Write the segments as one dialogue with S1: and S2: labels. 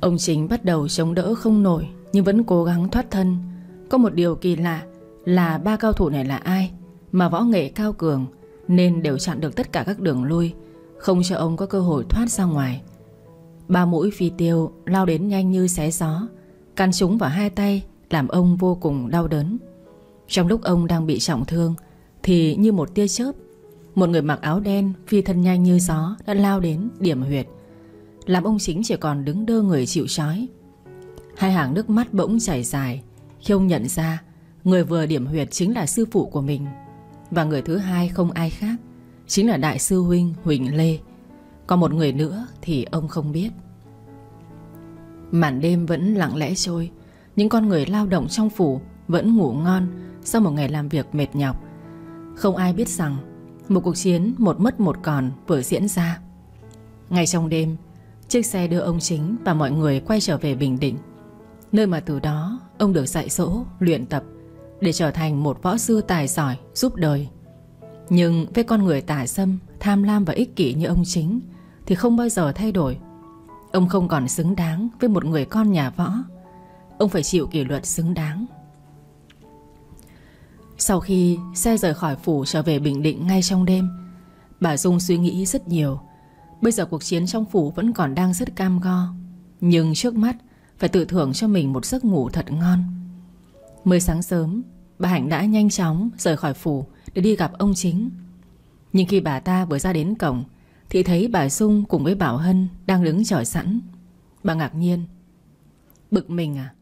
S1: Ông Chính bắt đầu chống đỡ không nổi Nhưng vẫn cố gắng thoát thân Có một điều kỳ lạ Là ba cao thủ này là ai Mà võ nghệ cao cường Nên đều chặn được tất cả các đường lui Không cho ông có cơ hội thoát ra ngoài Ba mũi phi tiêu lao đến nhanh như xé gió Căn súng vào hai tay Làm ông vô cùng đau đớn Trong lúc ông đang bị trọng thương Thì như một tia chớp Một người mặc áo đen phi thân nhanh như gió Đã lao đến điểm huyệt làm ông chính chỉ còn đứng đơ người chịu trói Hai hàng nước mắt bỗng chảy dài Khi ông nhận ra Người vừa điểm huyệt chính là sư phụ của mình Và người thứ hai không ai khác Chính là đại sư huynh Huỳnh Lê Còn một người nữa thì ông không biết Màn đêm vẫn lặng lẽ trôi Những con người lao động trong phủ Vẫn ngủ ngon Sau một ngày làm việc mệt nhọc Không ai biết rằng Một cuộc chiến một mất một còn vừa diễn ra Ngay trong đêm Chiếc xe đưa ông chính và mọi người quay trở về Bình Định Nơi mà từ đó ông được dạy dỗ, luyện tập Để trở thành một võ sư tài giỏi, giúp đời Nhưng với con người tả xâm, tham lam và ích kỷ như ông chính Thì không bao giờ thay đổi Ông không còn xứng đáng với một người con nhà võ Ông phải chịu kỷ luật xứng đáng Sau khi xe rời khỏi phủ trở về Bình Định ngay trong đêm Bà Dung suy nghĩ rất nhiều Bây giờ cuộc chiến trong phủ vẫn còn đang rất cam go Nhưng trước mắt Phải tự thưởng cho mình một giấc ngủ thật ngon Mới sáng sớm Bà Hạnh đã nhanh chóng rời khỏi phủ Để đi gặp ông chính Nhưng khi bà ta vừa ra đến cổng Thì thấy bà Dung cùng với Bảo Hân Đang đứng chờ sẵn Bà ngạc nhiên Bực mình à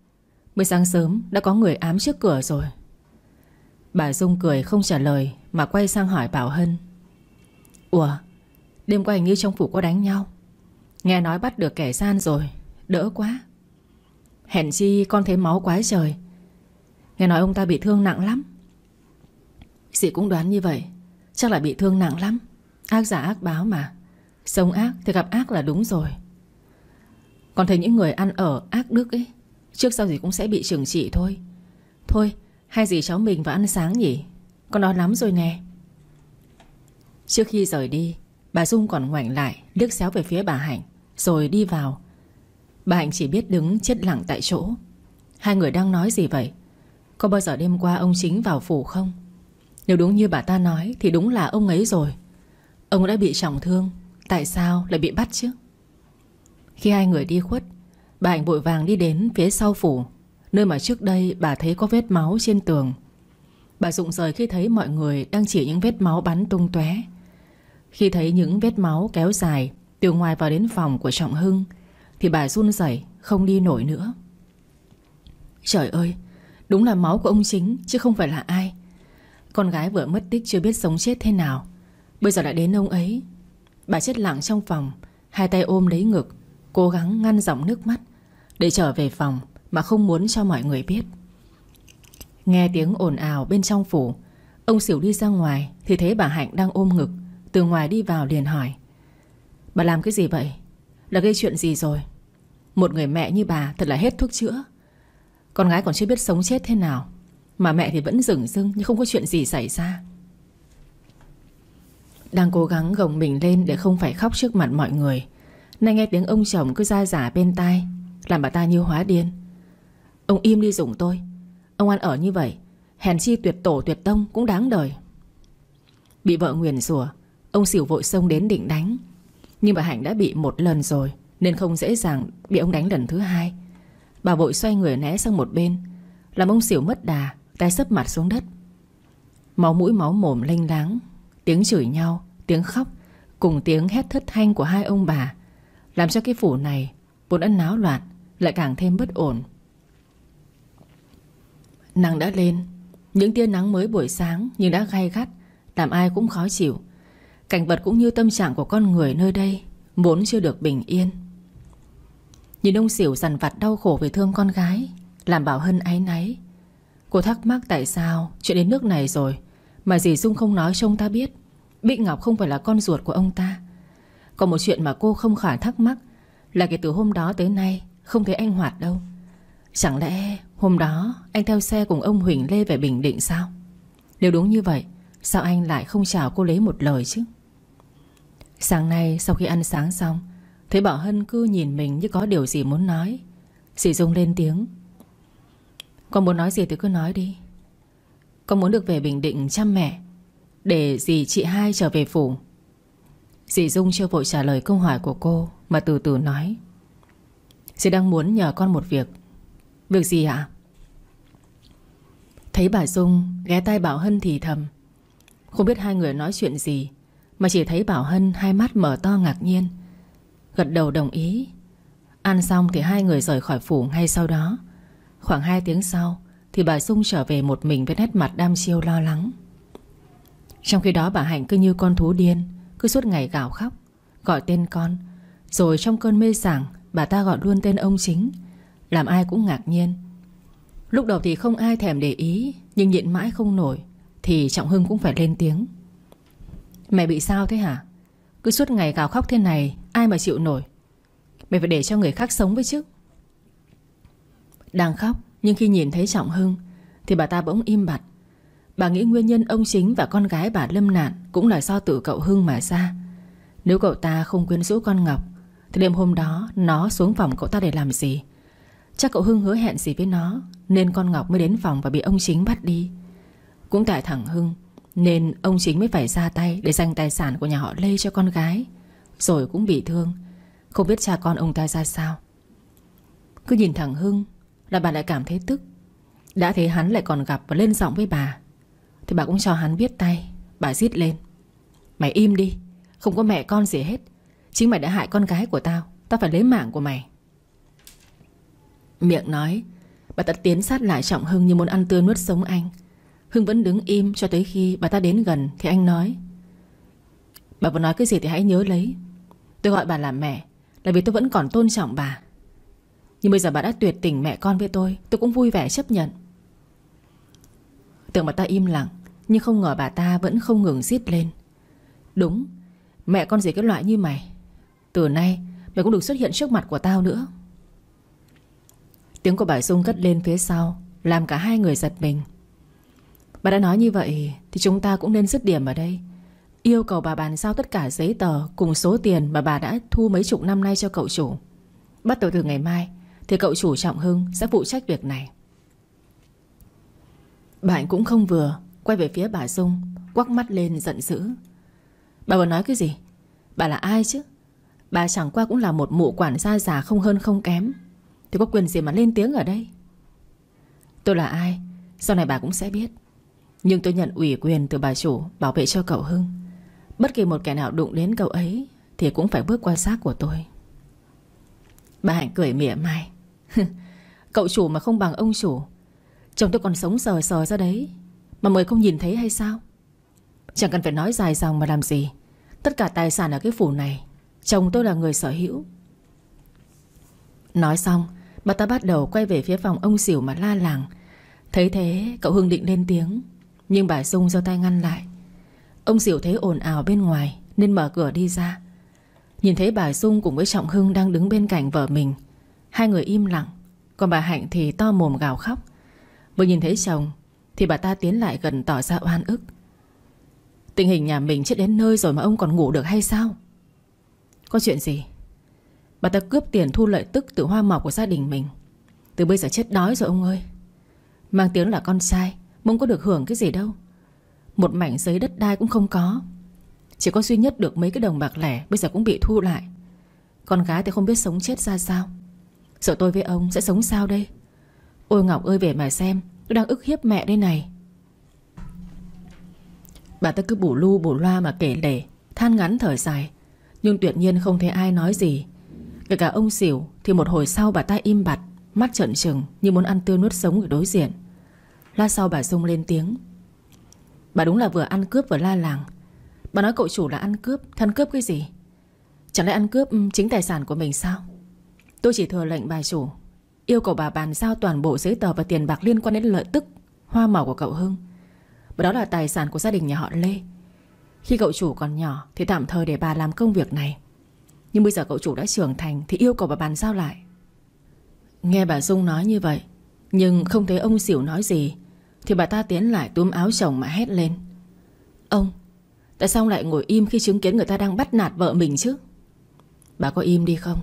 S1: Mới sáng sớm đã có người ám trước cửa rồi Bà Dung cười không trả lời Mà quay sang hỏi Bảo Hân Ủa Đêm qua hình như trong phủ có đánh nhau Nghe nói bắt được kẻ gian rồi Đỡ quá Hẹn chi con thấy máu quái trời Nghe nói ông ta bị thương nặng lắm Dì cũng đoán như vậy Chắc là bị thương nặng lắm Ác giả ác báo mà Sống ác thì gặp ác là đúng rồi Còn thấy những người ăn ở ác đức ấy Trước sau gì cũng sẽ bị trừng trị thôi Thôi hai gì cháu mình vào ăn sáng nhỉ Con đói lắm rồi nè Trước khi rời đi Bà Dung còn ngoảnh lại Liếc xéo về phía bà Hạnh Rồi đi vào Bà Hạnh chỉ biết đứng chết lặng tại chỗ Hai người đang nói gì vậy Có bao giờ đêm qua ông chính vào phủ không Nếu đúng như bà ta nói Thì đúng là ông ấy rồi Ông đã bị trọng thương Tại sao lại bị bắt chứ Khi hai người đi khuất Bà Hạnh vội vàng đi đến phía sau phủ Nơi mà trước đây bà thấy có vết máu trên tường Bà rụng rời khi thấy mọi người đang chỉ những vết máu bắn tung tóe khi thấy những vết máu kéo dài Từ ngoài vào đến phòng của Trọng Hưng Thì bà run rẩy không đi nổi nữa Trời ơi Đúng là máu của ông chính Chứ không phải là ai Con gái vừa mất tích chưa biết sống chết thế nào Bây giờ lại đến ông ấy Bà chết lặng trong phòng Hai tay ôm lấy ngực Cố gắng ngăn dòng nước mắt Để trở về phòng Mà không muốn cho mọi người biết Nghe tiếng ồn ào bên trong phủ Ông xỉu đi ra ngoài Thì thấy bà Hạnh đang ôm ngực từ ngoài đi vào liền hỏi Bà làm cái gì vậy Là gây chuyện gì rồi Một người mẹ như bà thật là hết thuốc chữa Con gái còn chưa biết sống chết thế nào Mà mẹ thì vẫn rừng rưng Nhưng không có chuyện gì xảy ra Đang cố gắng gồng mình lên Để không phải khóc trước mặt mọi người Nay nghe tiếng ông chồng cứ ra giả bên tai Làm bà ta như hóa điên Ông im đi dùng tôi Ông ăn ở như vậy Hèn chi tuyệt tổ tuyệt tông cũng đáng đời Bị vợ nguyền rủa Ông xỉu vội xông đến định đánh Nhưng bà Hạnh đã bị một lần rồi Nên không dễ dàng bị ông đánh lần thứ hai Bà vội xoay người né sang một bên Làm ông xỉu mất đà Tay sấp mặt xuống đất Máu mũi máu mồm lênh láng Tiếng chửi nhau, tiếng khóc Cùng tiếng hét thất thanh của hai ông bà Làm cho cái phủ này Vốn ân náo loạn Lại càng thêm bất ổn Nắng đã lên Những tia nắng mới buổi sáng Nhưng đã gay gắt Làm ai cũng khó chịu Cảnh vật cũng như tâm trạng của con người nơi đây Vốn chưa được bình yên Nhìn ông xỉu dằn vặt đau khổ về thương con gái Làm Bảo Hân áy náy Cô thắc mắc tại sao Chuyện đến nước này rồi Mà dì Dung không nói cho ông ta biết Bích Ngọc không phải là con ruột của ông ta Còn một chuyện mà cô không khỏi thắc mắc Là kể từ hôm đó tới nay Không thấy anh Hoạt đâu Chẳng lẽ hôm đó anh theo xe cùng ông Huỳnh Lê về Bình Định sao Nếu đúng như vậy Sao anh lại không chào cô lấy một lời chứ Sáng nay sau khi ăn sáng xong Thấy bảo Hân cứ nhìn mình như có điều gì muốn nói Dì Dung lên tiếng Con muốn nói gì thì cứ nói đi Con muốn được về Bình Định chăm mẹ Để dì chị hai trở về phủ Dì Dung chưa vội trả lời câu hỏi của cô Mà từ từ nói Dì đang muốn nhờ con một việc Việc gì ạ? Thấy bà Dung ghé tay Bảo Hân thì thầm Không biết hai người nói chuyện gì mà chỉ thấy Bảo Hân hai mắt mở to ngạc nhiên Gật đầu đồng ý Ăn xong thì hai người rời khỏi phủ ngay sau đó Khoảng hai tiếng sau Thì bà Dung trở về một mình với nét mặt đam chiêu lo lắng Trong khi đó bà Hạnh cứ như con thú điên Cứ suốt ngày gào khóc Gọi tên con Rồi trong cơn mê sảng Bà ta gọi luôn tên ông chính Làm ai cũng ngạc nhiên Lúc đầu thì không ai thèm để ý Nhưng nhịn mãi không nổi Thì Trọng Hưng cũng phải lên tiếng mẹ bị sao thế hả Cứ suốt ngày gào khóc thế này Ai mà chịu nổi mẹ phải để cho người khác sống với chứ Đang khóc Nhưng khi nhìn thấy Trọng Hưng Thì bà ta bỗng im bặt Bà nghĩ nguyên nhân ông chính và con gái bà lâm nạn Cũng là do tự cậu Hưng mà ra Nếu cậu ta không quyến rũ con Ngọc Thì đêm hôm đó Nó xuống phòng cậu ta để làm gì Chắc cậu Hưng hứa hẹn gì với nó Nên con Ngọc mới đến phòng và bị ông chính bắt đi Cũng tại thẳng Hưng nên ông chính mới phải ra tay Để giành tài sản của nhà họ Lê cho con gái Rồi cũng bị thương Không biết cha con ông ta ra sao Cứ nhìn thẳng Hưng Là bà lại cảm thấy tức Đã thấy hắn lại còn gặp và lên giọng với bà Thì bà cũng cho hắn biết tay Bà rít lên Mày im đi Không có mẹ con gì hết Chính mày đã hại con gái của tao Tao phải lấy mạng của mày Miệng nói Bà tật tiến sát lại Trọng Hưng như muốn ăn tươi nuốt sống anh Hưng vẫn đứng im cho tới khi bà ta đến gần Thì anh nói Bà vừa nói cái gì thì hãy nhớ lấy Tôi gọi bà là mẹ Là vì tôi vẫn còn tôn trọng bà Nhưng bây giờ bà đã tuyệt tình mẹ con với tôi Tôi cũng vui vẻ chấp nhận Tưởng bà ta im lặng Nhưng không ngờ bà ta vẫn không ngừng giết lên Đúng Mẹ con gì cái loại như mày Từ nay mày cũng được xuất hiện trước mặt của tao nữa Tiếng của bà Dung cất lên phía sau Làm cả hai người giật mình Bà đã nói như vậy Thì chúng ta cũng nên dứt điểm ở đây Yêu cầu bà bàn giao tất cả giấy tờ Cùng số tiền mà bà đã thu mấy chục năm nay cho cậu chủ Bắt đầu từ ngày mai Thì cậu chủ Trọng Hưng sẽ phụ trách việc này Bạn cũng không vừa Quay về phía bà Dung Quắc mắt lên giận dữ Bà vừa nói cái gì Bà là ai chứ Bà chẳng qua cũng là một mụ quản gia già không hơn không kém Thì có quyền gì mà lên tiếng ở đây Tôi là ai Sau này bà cũng sẽ biết nhưng tôi nhận ủy quyền từ bà chủ Bảo vệ cho cậu Hưng Bất kỳ một kẻ nào đụng đến cậu ấy Thì cũng phải bước qua xác của tôi Bà Hạnh cười mỉa mai Cậu chủ mà không bằng ông chủ Chồng tôi còn sống sờ sờ ra đấy Mà mới không nhìn thấy hay sao Chẳng cần phải nói dài dòng mà làm gì Tất cả tài sản ở cái phủ này Chồng tôi là người sở hữu Nói xong Bà ta bắt đầu quay về phía phòng ông xỉu mà la làng Thấy thế cậu Hưng định lên tiếng nhưng bà Dung giơ tay ngăn lại Ông Diệu thấy ồn ào bên ngoài Nên mở cửa đi ra Nhìn thấy bà Dung cùng với Trọng Hưng đang đứng bên cạnh vợ mình Hai người im lặng Còn bà Hạnh thì to mồm gào khóc Vừa nhìn thấy chồng Thì bà ta tiến lại gần tỏ ra oan ức Tình hình nhà mình chết đến nơi rồi mà ông còn ngủ được hay sao Có chuyện gì Bà ta cướp tiền thu lợi tức từ hoa mọc của gia đình mình Từ bây giờ chết đói rồi ông ơi Mang tiếng là con trai Bông có được hưởng cái gì đâu Một mảnh giấy đất đai cũng không có Chỉ có duy nhất được mấy cái đồng bạc lẻ Bây giờ cũng bị thu lại Con gái thì không biết sống chết ra sao Sợ tôi với ông sẽ sống sao đây Ôi Ngọc ơi về mà xem Tôi đang ức hiếp mẹ đây này Bà ta cứ bủ lu bủ loa mà kể lể Than ngắn thở dài Nhưng tuyệt nhiên không thấy ai nói gì Kể cả ông xỉu Thì một hồi sau bà ta im bặt Mắt trợn trừng như muốn ăn tươi nuốt sống người đối diện Lát sau bà Dung lên tiếng Bà đúng là vừa ăn cướp vừa la làng Bà nói cậu chủ là ăn cướp Thân cướp cái gì Chẳng lẽ ăn cướp ừ, chính tài sản của mình sao Tôi chỉ thừa lệnh bà chủ Yêu cầu bà bàn giao toàn bộ giấy tờ và tiền bạc liên quan đến lợi tức Hoa màu của cậu Hưng Và đó là tài sản của gia đình nhà họ Lê Khi cậu chủ còn nhỏ Thì tạm thời để bà làm công việc này Nhưng bây giờ cậu chủ đã trưởng thành Thì yêu cầu bà bàn giao lại Nghe bà Dung nói như vậy Nhưng không thấy ông xỉu nói gì thì bà ta tiến lại túm áo chồng mà hét lên Ông Tại sao ông lại ngồi im khi chứng kiến người ta đang bắt nạt vợ mình chứ Bà có im đi không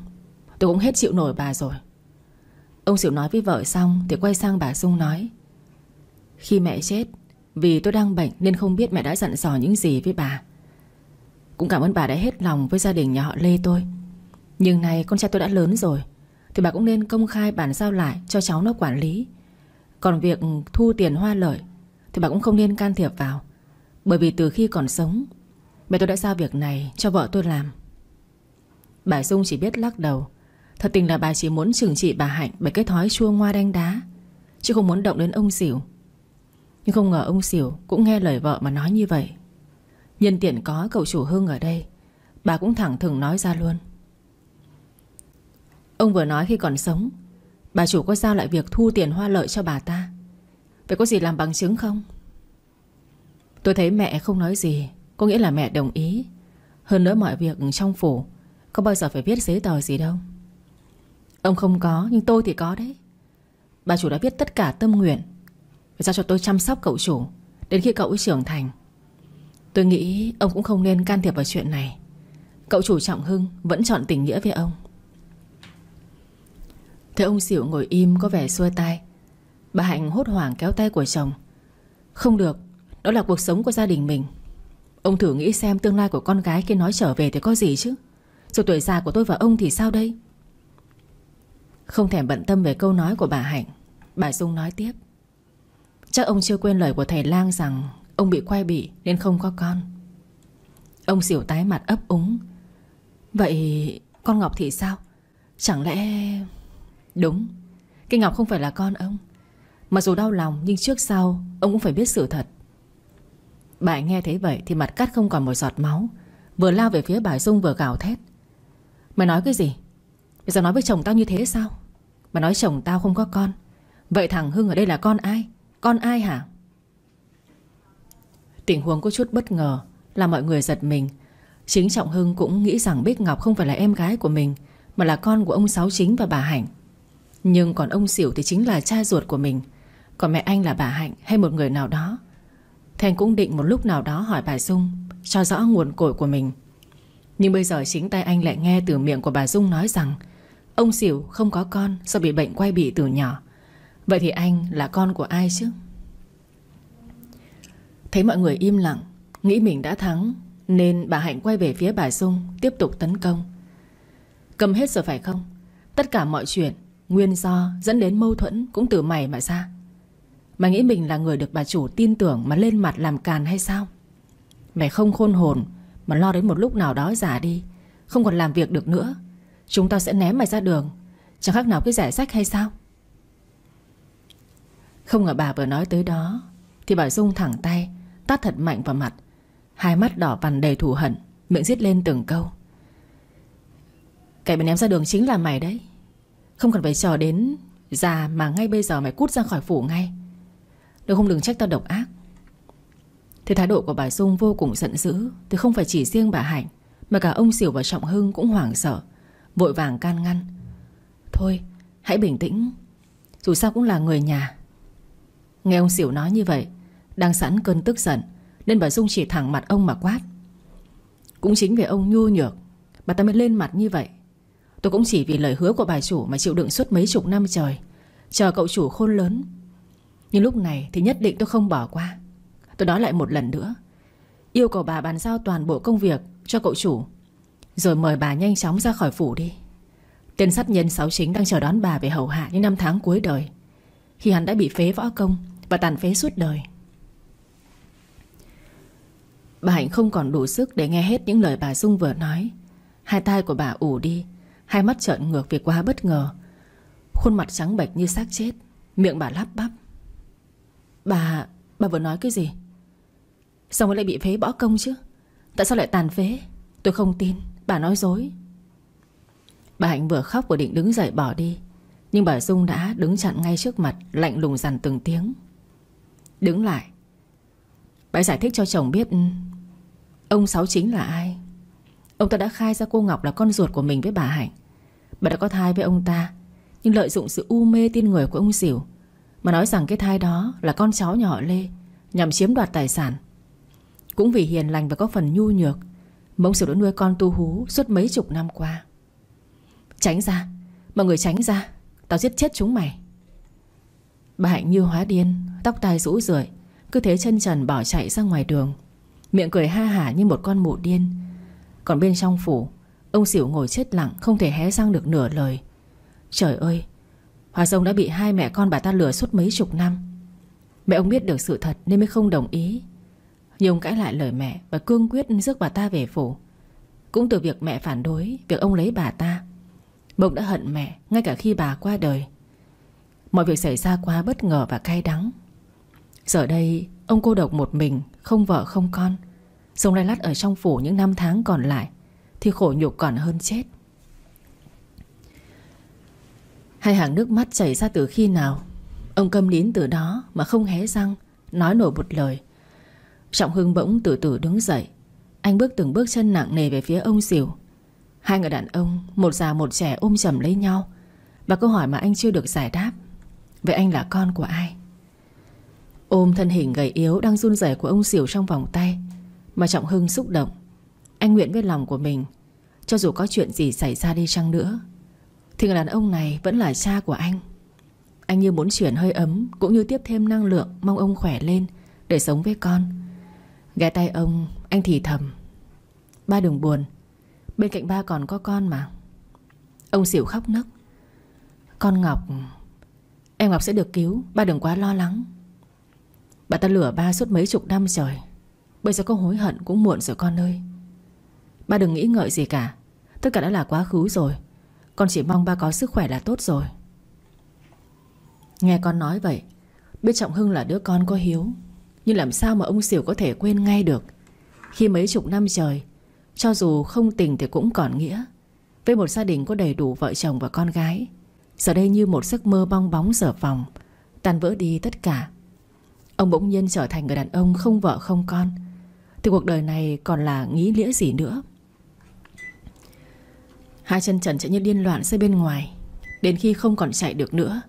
S1: Tôi cũng hết chịu nổi bà rồi Ông Diệu nói với vợ xong Thì quay sang bà Dung nói Khi mẹ chết Vì tôi đang bệnh nên không biết mẹ đã dặn dò những gì với bà Cũng cảm ơn bà đã hết lòng với gia đình nhà họ Lê tôi Nhưng này con trai tôi đã lớn rồi Thì bà cũng nên công khai bản giao lại cho cháu nó quản lý còn việc thu tiền hoa lợi Thì bà cũng không nên can thiệp vào Bởi vì từ khi còn sống Mẹ tôi đã giao việc này cho vợ tôi làm Bà Dung chỉ biết lắc đầu Thật tình là bà chỉ muốn trừng trị bà Hạnh Bởi cái thói chua ngoa đanh đá Chứ không muốn động đến ông xỉu Nhưng không ngờ ông xỉu cũng nghe lời vợ mà nói như vậy Nhân tiện có cậu chủ hương ở đây Bà cũng thẳng thừng nói ra luôn Ông vừa nói khi còn sống Bà chủ có giao lại việc thu tiền hoa lợi cho bà ta Vậy có gì làm bằng chứng không? Tôi thấy mẹ không nói gì Có nghĩa là mẹ đồng ý Hơn nữa mọi việc trong phủ Có bao giờ phải viết giấy tờ gì đâu Ông không có nhưng tôi thì có đấy Bà chủ đã viết tất cả tâm nguyện Phải giao cho tôi chăm sóc cậu chủ Đến khi cậu ấy trưởng thành Tôi nghĩ ông cũng không nên can thiệp vào chuyện này Cậu chủ Trọng Hưng vẫn chọn tình nghĩa với ông Thấy ông xỉu ngồi im có vẻ xua tay Bà Hạnh hốt hoảng kéo tay của chồng Không được Đó là cuộc sống của gia đình mình Ông thử nghĩ xem tương lai của con gái khi nói trở về thì có gì chứ Rồi tuổi già của tôi và ông thì sao đây Không thèm bận tâm về câu nói của bà Hạnh Bà Dung nói tiếp Chắc ông chưa quên lời của thầy Lang rằng Ông bị quay bị nên không có con Ông xỉu tái mặt ấp úng Vậy con Ngọc thì sao Chẳng lẽ Đúng Kinh Ngọc không phải là con ông Mặc dù đau lòng nhưng trước sau Ông cũng phải biết sự thật Bà nghe thấy vậy thì mặt cắt không còn một giọt máu Vừa lao về phía bà Dung vừa gào thét Mày nói cái gì Bây giờ nói với chồng tao như thế sao Mà nói chồng tao không có con Vậy thằng Hưng ở đây là con ai Con ai hả Tình huống có chút bất ngờ Là mọi người giật mình Chính Trọng Hưng cũng nghĩ rằng Bích Ngọc không phải là em gái của mình Mà là con của ông Sáu Chính và bà Hạnh nhưng còn ông Xỉu thì chính là cha ruột của mình Còn mẹ anh là bà Hạnh hay một người nào đó Thành cũng định một lúc nào đó hỏi bà Dung Cho rõ nguồn cội của mình Nhưng bây giờ chính tay anh lại nghe từ miệng của bà Dung nói rằng Ông Xỉu không có con do bị bệnh quay bị từ nhỏ Vậy thì anh là con của ai chứ Thấy mọi người im lặng Nghĩ mình đã thắng Nên bà Hạnh quay về phía bà Dung Tiếp tục tấn công Cầm hết rồi phải không Tất cả mọi chuyện Nguyên do dẫn đến mâu thuẫn cũng từ mày mà ra Mày nghĩ mình là người được bà chủ tin tưởng Mà lên mặt làm càn hay sao Mày không khôn hồn Mà lo đến một lúc nào đó giả đi Không còn làm việc được nữa Chúng tao sẽ ném mày ra đường Chẳng khác nào cái giải sách hay sao Không ngờ bà vừa nói tới đó Thì bà Dung thẳng tay Tát thật mạnh vào mặt Hai mắt đỏ vằn đầy thù hận Miệng giết lên từng câu Cái bị ném ra đường chính là mày đấy không cần phải chờ đến già mà ngay bây giờ mày cút ra khỏi phủ ngay Nếu không đừng trách tao độc ác Thế thái độ của bà Dung vô cùng giận dữ Thì không phải chỉ riêng bà Hạnh Mà cả ông Sỉu và Trọng Hưng cũng hoảng sợ Vội vàng can ngăn Thôi hãy bình tĩnh Dù sao cũng là người nhà Nghe ông Sỉu nói như vậy Đang sẵn cơn tức giận Nên bà Dung chỉ thẳng mặt ông mà quát Cũng chính vì ông nhu nhược Bà ta mới lên mặt như vậy Tôi cũng chỉ vì lời hứa của bà chủ Mà chịu đựng suốt mấy chục năm trời Chờ cậu chủ khôn lớn Nhưng lúc này thì nhất định tôi không bỏ qua Tôi nói lại một lần nữa Yêu cầu bà bàn giao toàn bộ công việc Cho cậu chủ Rồi mời bà nhanh chóng ra khỏi phủ đi Tên sát nhân sáu chính đang chờ đón bà về hậu hạ những năm tháng cuối đời Khi hắn đã bị phế võ công Và tàn phế suốt đời Bà Hạnh không còn đủ sức để nghe hết những lời bà Dung vừa nói Hai tay của bà ủ đi Hai mắt trợn ngược vì quá bất ngờ Khuôn mặt trắng bệch như xác chết Miệng bà lắp bắp Bà... bà vừa nói cái gì Sao mới lại bị phế bỏ công chứ Tại sao lại tàn phế Tôi không tin Bà nói dối Bà Hạnh vừa khóc vừa định đứng dậy bỏ đi Nhưng bà Dung đã đứng chặn ngay trước mặt Lạnh lùng dằn từng tiếng Đứng lại Bà giải thích cho chồng biết ừ, Ông Sáu chính là ai Ông ta đã khai ra cô Ngọc là con ruột của mình với bà Hạnh Bà đã có thai với ông ta Nhưng lợi dụng sự u mê tin người của ông Sỉu Mà nói rằng cái thai đó là con cháu nhỏ Lê Nhằm chiếm đoạt tài sản Cũng vì hiền lành và có phần nhu nhược Mà ông Sỉu đã nuôi con tu hú suốt mấy chục năm qua Tránh ra Mọi người tránh ra Tao giết chết chúng mày Bà Hạnh như hóa điên Tóc tai rũ rượi Cứ thế chân trần bỏ chạy ra ngoài đường Miệng cười ha hả như một con mụ điên còn bên trong phủ Ông xỉu ngồi chết lặng không thể hé răng được nửa lời Trời ơi Hòa dông đã bị hai mẹ con bà ta lừa suốt mấy chục năm Mẹ ông biết được sự thật Nên mới không đồng ý Nhưng ông cãi lại lời mẹ Và cương quyết rước bà ta về phủ Cũng từ việc mẹ phản đối Việc ông lấy bà ta Bông đã hận mẹ ngay cả khi bà qua đời Mọi việc xảy ra quá bất ngờ và cay đắng Giờ đây ông cô độc một mình Không vợ không con Sống lai lắt ở trong phủ những năm tháng còn lại Thì khổ nhục còn hơn chết Hai hàng nước mắt chảy ra từ khi nào Ông câm nín từ đó Mà không hé răng Nói nổi một lời Trọng Hưng bỗng từ từ đứng dậy Anh bước từng bước chân nặng nề về phía ông xỉu Hai người đàn ông Một già một trẻ ôm chầm lấy nhau Và câu hỏi mà anh chưa được giải đáp Vậy anh là con của ai Ôm thân hình gầy yếu Đang run rẩy của ông xỉu trong vòng tay mà Trọng Hưng xúc động Anh nguyện với lòng của mình Cho dù có chuyện gì xảy ra đi chăng nữa Thì người đàn ông này vẫn là cha của anh Anh như muốn chuyển hơi ấm Cũng như tiếp thêm năng lượng Mong ông khỏe lên để sống với con Ghé tay ông Anh thì thầm Ba đừng buồn Bên cạnh ba còn có con mà Ông xỉu khóc nấc Con Ngọc Em Ngọc sẽ được cứu Ba đừng quá lo lắng Bà ta lửa ba suốt mấy chục năm trời Bây giờ có hối hận cũng muộn rồi con ơi Ba đừng nghĩ ngợi gì cả Tất cả đã là quá khứ rồi Con chỉ mong ba có sức khỏe là tốt rồi Nghe con nói vậy Biết Trọng Hưng là đứa con có hiếu Nhưng làm sao mà ông Sỉu có thể quên ngay được Khi mấy chục năm trời Cho dù không tình thì cũng còn nghĩa Với một gia đình có đầy đủ vợ chồng và con gái Giờ đây như một giấc mơ bong bóng dở vòng Tàn vỡ đi tất cả Ông bỗng nhiên trở thành người đàn ông không vợ không con thì cuộc đời này còn là nghĩ lĩa gì nữa Hai chân trần chạy như điên loạn ra bên ngoài Đến khi không còn chạy được nữa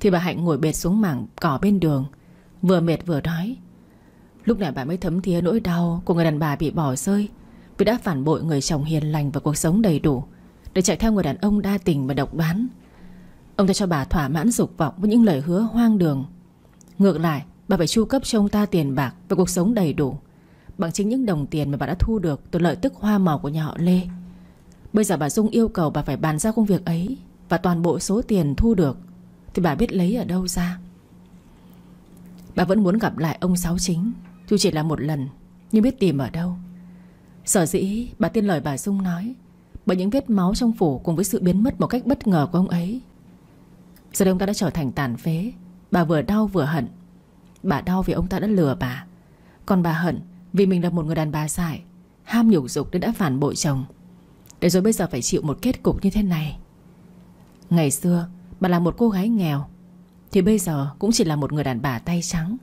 S1: Thì bà Hạnh ngồi bệt xuống mảng cỏ bên đường Vừa mệt vừa đói Lúc này bà mới thấm thía nỗi đau Của người đàn bà bị bỏ rơi Vì đã phản bội người chồng hiền lành và cuộc sống đầy đủ Để chạy theo người đàn ông đa tình và độc đoán Ông ta cho bà thỏa mãn dục vọng Với những lời hứa hoang đường Ngược lại bà phải chu cấp cho ông ta tiền bạc Và cuộc sống đầy đủ Bằng chính những đồng tiền mà bà đã thu được Từ lợi tức hoa màu của nhà họ Lê Bây giờ bà Dung yêu cầu bà phải bàn giao công việc ấy Và toàn bộ số tiền thu được Thì bà biết lấy ở đâu ra Bà vẫn muốn gặp lại ông Sáu Chính Dù chỉ là một lần Nhưng biết tìm ở đâu Sở dĩ bà tin lời bà Dung nói Bởi những vết máu trong phủ Cùng với sự biến mất một cách bất ngờ của ông ấy Giờ đây ông ta đã trở thành tàn phế Bà vừa đau vừa hận Bà đau vì ông ta đã lừa bà Còn bà hận vì mình là một người đàn bà dại Ham nhục dục nên đã phản bội chồng Để rồi bây giờ phải chịu một kết cục như thế này Ngày xưa Bà là một cô gái nghèo Thì bây giờ cũng chỉ là một người đàn bà tay trắng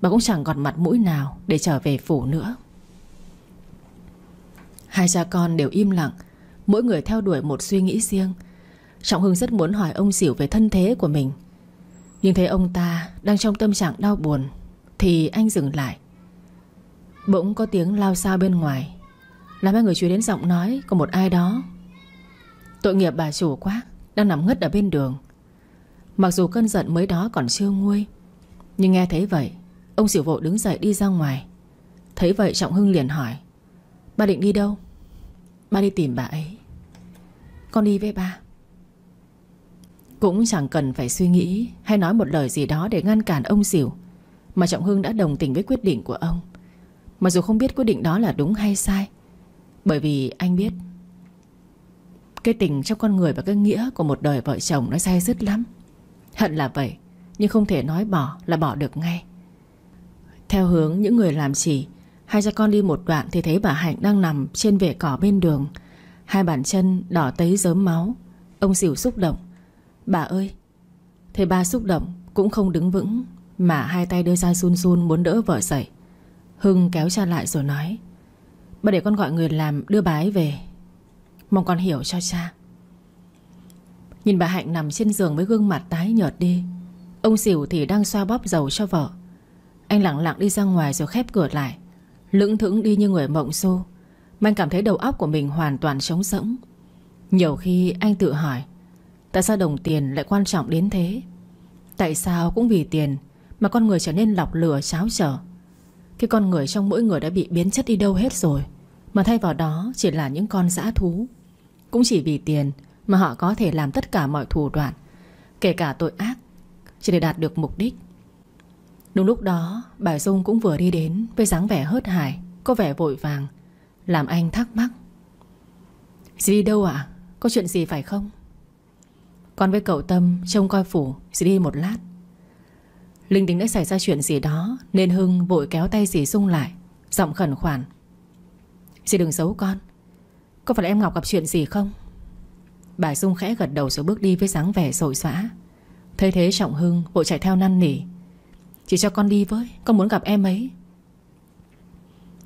S1: Bà cũng chẳng còn mặt mũi nào Để trở về phủ nữa Hai cha con đều im lặng Mỗi người theo đuổi một suy nghĩ riêng Trọng Hưng rất muốn hỏi ông xỉu về thân thế của mình Nhưng thấy ông ta đang trong tâm trạng đau buồn Thì anh dừng lại Bỗng có tiếng lao xao bên ngoài Làm hai người chú đến giọng nói Của một ai đó Tội nghiệp bà chủ quá Đang nằm ngất ở bên đường Mặc dù cơn giận mới đó còn chưa nguôi Nhưng nghe thấy vậy Ông xỉu vội đứng dậy đi ra ngoài Thấy vậy Trọng Hưng liền hỏi Ba định đi đâu Ba đi tìm bà ấy Con đi với ba Cũng chẳng cần phải suy nghĩ Hay nói một lời gì đó để ngăn cản ông xỉu Mà Trọng Hưng đã đồng tình với quyết định của ông mà dù không biết quyết định đó là đúng hay sai Bởi vì anh biết Cái tình trong con người và cái nghĩa Của một đời vợ chồng nó sai dứt lắm Hận là vậy Nhưng không thể nói bỏ là bỏ được ngay Theo hướng những người làm chỉ Hai cha con đi một đoạn Thì thấy bà Hạnh đang nằm trên vệ cỏ bên đường Hai bàn chân đỏ tấy dớm máu Ông xỉu xúc động Bà ơi Thầy ba xúc động cũng không đứng vững Mà hai tay đưa ra run run muốn đỡ vợ dậy Hưng kéo cha lại rồi nói Bà để con gọi người làm đưa bà ấy về Mong con hiểu cho cha Nhìn bà Hạnh nằm trên giường với gương mặt tái nhợt đi Ông xỉu thì đang xoa bóp dầu cho vợ Anh lặng lặng đi ra ngoài rồi khép cửa lại Lững thững đi như người mộng xô Mà anh cảm thấy đầu óc của mình hoàn toàn trống rỗng Nhiều khi anh tự hỏi Tại sao đồng tiền lại quan trọng đến thế Tại sao cũng vì tiền Mà con người trở nên lọc lửa cháo trở cái con người trong mỗi người đã bị biến chất đi đâu hết rồi Mà thay vào đó chỉ là những con dã thú Cũng chỉ vì tiền Mà họ có thể làm tất cả mọi thủ đoạn Kể cả tội ác Chỉ để đạt được mục đích Đúng lúc đó bà Dung cũng vừa đi đến Với dáng vẻ hớt hải Có vẻ vội vàng Làm anh thắc mắc Dì đi đâu ạ? Có chuyện gì phải không? Con với cậu Tâm trông coi phủ Dì đi một lát Linh tính đã xảy ra chuyện gì đó Nên Hưng vội kéo tay dì Dung lại Giọng khẩn khoản Dì đừng giấu con Có phải em Ngọc gặp chuyện gì không Bà Dung khẽ gật đầu rồi bước đi với dáng vẻ sội xóa Thấy thế Trọng Hưng vội chạy theo năn nỉ Chỉ cho con đi với Con muốn gặp em ấy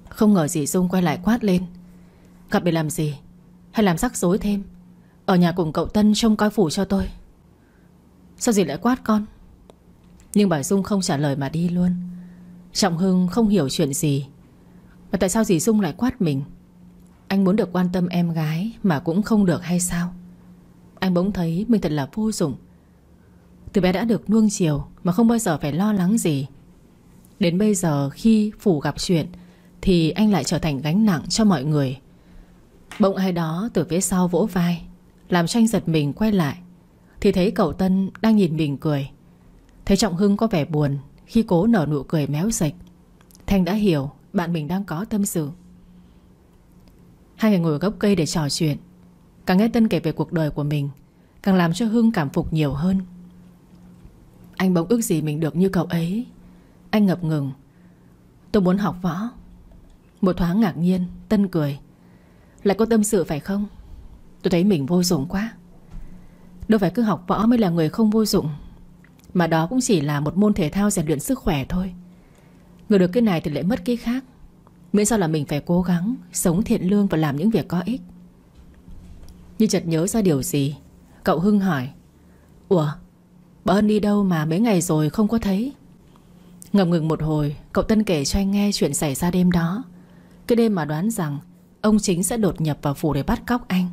S1: Không ngờ dì Dung quay lại quát lên Gặp để làm gì Hay làm rắc rối thêm Ở nhà cùng cậu Tân trông coi phủ cho tôi Sao dì lại quát con nhưng bà Dung không trả lời mà đi luôn Trọng Hưng không hiểu chuyện gì và tại sao dì Dung lại quát mình Anh muốn được quan tâm em gái Mà cũng không được hay sao Anh bỗng thấy mình thật là vô dụng Từ bé đã được nuông chiều Mà không bao giờ phải lo lắng gì Đến bây giờ khi Phủ gặp chuyện Thì anh lại trở thành gánh nặng cho mọi người Bỗng ai đó từ phía sau vỗ vai Làm cho anh giật mình quay lại Thì thấy cậu Tân đang nhìn mình cười Thấy Trọng Hưng có vẻ buồn Khi cố nở nụ cười méo dịch Thanh đã hiểu bạn mình đang có tâm sự Hai người ngồi gốc cây để trò chuyện Càng nghe Tân kể về cuộc đời của mình Càng làm cho Hưng cảm phục nhiều hơn Anh bỗng ước gì mình được như cậu ấy Anh ngập ngừng Tôi muốn học võ Một thoáng ngạc nhiên Tân cười Lại có tâm sự phải không Tôi thấy mình vô dụng quá Đâu phải cứ học võ mới là người không vô dụng mà đó cũng chỉ là một môn thể thao rèn luyện sức khỏe thôi Người được cái này thì lại mất cái khác Miễn sao là mình phải cố gắng Sống thiện lương và làm những việc có ích Như chợt nhớ ra điều gì Cậu Hưng hỏi Ủa Bà Hân đi đâu mà mấy ngày rồi không có thấy Ngập ngừng một hồi Cậu Tân kể cho anh nghe chuyện xảy ra đêm đó Cái đêm mà đoán rằng Ông chính sẽ đột nhập vào phủ để bắt cóc anh